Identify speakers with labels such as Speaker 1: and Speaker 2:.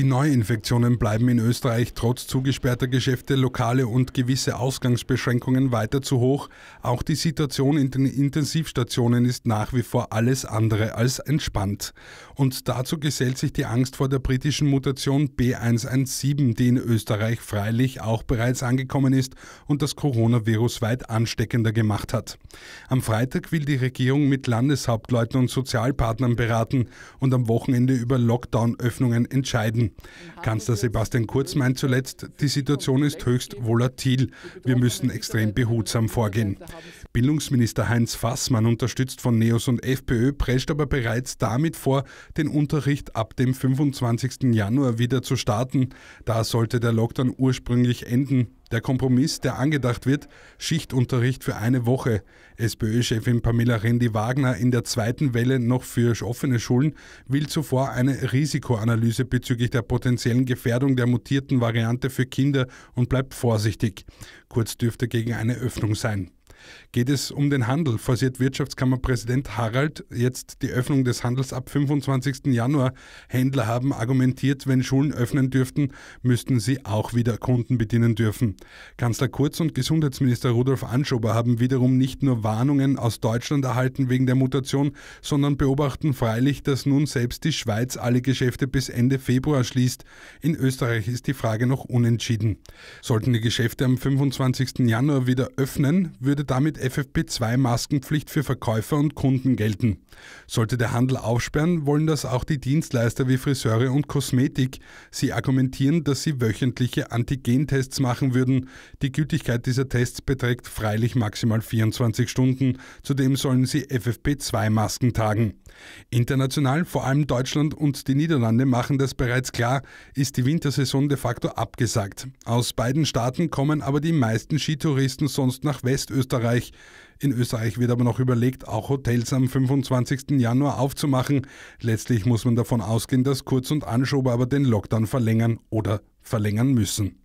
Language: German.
Speaker 1: Die Neuinfektionen bleiben in Österreich trotz zugesperrter Geschäfte, Lokale und gewisse Ausgangsbeschränkungen weiter zu hoch. Auch die Situation in den Intensivstationen ist nach wie vor alles andere als entspannt. Und dazu gesellt sich die Angst vor der britischen Mutation B117, die in Österreich freilich auch bereits angekommen ist und das Coronavirus weit ansteckender gemacht hat. Am Freitag will die Regierung mit Landeshauptleuten und Sozialpartnern beraten und am Wochenende über Lockdown-Öffnungen entscheiden. Kanzler Sebastian Kurz meint zuletzt, die Situation ist höchst volatil. Wir müssen extrem behutsam vorgehen. Bildungsminister Heinz Fassmann, unterstützt von NEOS und FPÖ, prescht aber bereits damit vor, den Unterricht ab dem 25. Januar wieder zu starten. Da sollte der Lockdown ursprünglich enden. Der Kompromiss, der angedacht wird, Schichtunterricht für eine Woche. SPÖ-Chefin Pamela Rendi-Wagner in der zweiten Welle noch für offene Schulen will zuvor eine Risikoanalyse bezüglich der potenziellen Gefährdung der mutierten Variante für Kinder und bleibt vorsichtig. Kurz dürfte gegen eine Öffnung sein geht es um den Handel. Forciert Wirtschaftskammerpräsident Harald jetzt die Öffnung des Handels ab 25. Januar. Händler haben argumentiert, wenn Schulen öffnen dürften, müssten sie auch wieder Kunden bedienen dürfen. Kanzler Kurz und Gesundheitsminister Rudolf Anschober haben wiederum nicht nur Warnungen aus Deutschland erhalten wegen der Mutation, sondern beobachten freilich, dass nun selbst die Schweiz alle Geschäfte bis Ende Februar schließt. In Österreich ist die Frage noch unentschieden. Sollten die Geschäfte am 25. Januar wieder öffnen, würde damit FFP2-Maskenpflicht für Verkäufer und Kunden gelten. Sollte der Handel aufsperren, wollen das auch die Dienstleister wie Friseure und Kosmetik. Sie argumentieren, dass sie wöchentliche Antigentests machen würden. Die Gültigkeit dieser Tests beträgt freilich maximal 24 Stunden. Zudem sollen sie FFP2-Masken tragen. International, vor allem Deutschland und die Niederlande machen das bereits klar, ist die Wintersaison de facto abgesagt. Aus beiden Staaten kommen aber die meisten Skitouristen sonst nach Westösterreich Österreich. In Österreich wird aber noch überlegt, auch Hotels am 25. Januar aufzumachen. Letztlich muss man davon ausgehen, dass Kurz und Anschober aber den Lockdown verlängern oder verlängern müssen.